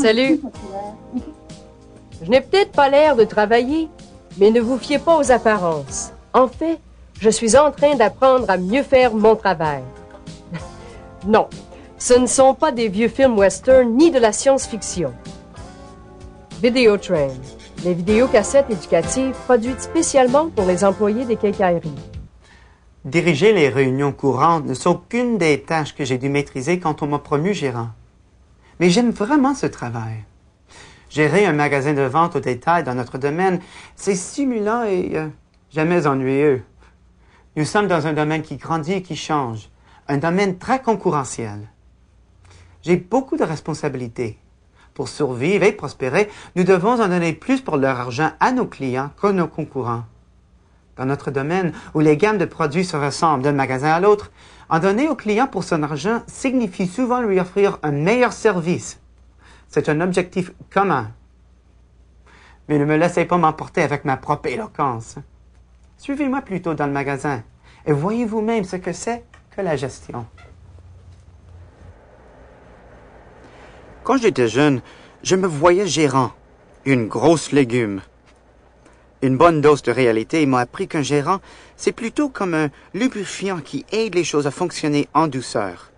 Salut. Je n'ai peut-être pas l'air de travailler, mais ne vous fiez pas aux apparences. En fait, je suis en train d'apprendre à mieux faire mon travail. non, ce ne sont pas des vieux films western ni de la science-fiction. Vidéotrain. les vidéocassettes éducatives produites spécialement pour les employés des quincailleries. Diriger les réunions courantes ne sont qu'une des tâches que j'ai dû maîtriser quand on m'a promu gérant mais j'aime vraiment ce travail. Gérer un magasin de vente au détail dans notre domaine, c'est stimulant et euh, jamais ennuyeux. Nous sommes dans un domaine qui grandit et qui change, un domaine très concurrentiel. J'ai beaucoup de responsabilités. Pour survivre et prospérer, nous devons en donner plus pour leur argent à nos clients qu'à nos concurrents. Dans notre domaine, où les gammes de produits se ressemblent d'un magasin à l'autre, en donner au client pour son argent signifie souvent lui offrir un meilleur service. C'est un objectif commun. Mais ne me laissez pas m'emporter avec ma propre éloquence. Suivez-moi plutôt dans le magasin et voyez vous-même ce que c'est que la gestion. Quand j'étais jeune, je me voyais gérant, une grosse légume. Une bonne dose de réalité m'a appris qu'un gérant, c'est plutôt comme un lubrifiant qui aide les choses à fonctionner en douceur.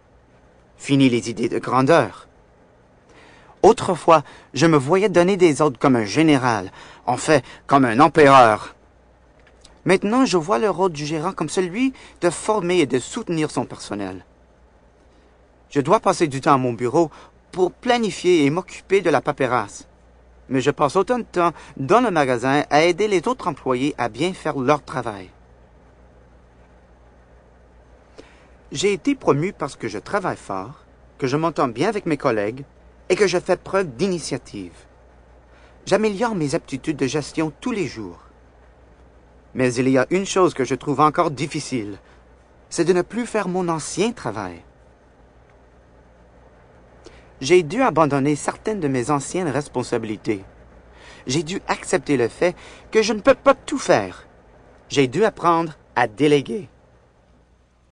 Fini les idées de grandeur. Autrefois, je me voyais donner des ordres comme un général, en fait, comme un empereur. Maintenant, je vois le rôle du gérant comme celui de former et de soutenir son personnel. Je dois passer du temps à mon bureau pour planifier et m'occuper de la paperasse mais je passe autant de temps hein, dans le magasin à aider les autres employés à bien faire leur travail. J'ai été promu parce que je travaille fort, que je m'entends bien avec mes collègues et que je fais preuve d'initiative. J'améliore mes aptitudes de gestion tous les jours. Mais il y a une chose que je trouve encore difficile, c'est de ne plus faire mon ancien travail j'ai dû abandonner certaines de mes anciennes responsabilités. J'ai dû accepter le fait que je ne peux pas tout faire. J'ai dû apprendre à déléguer.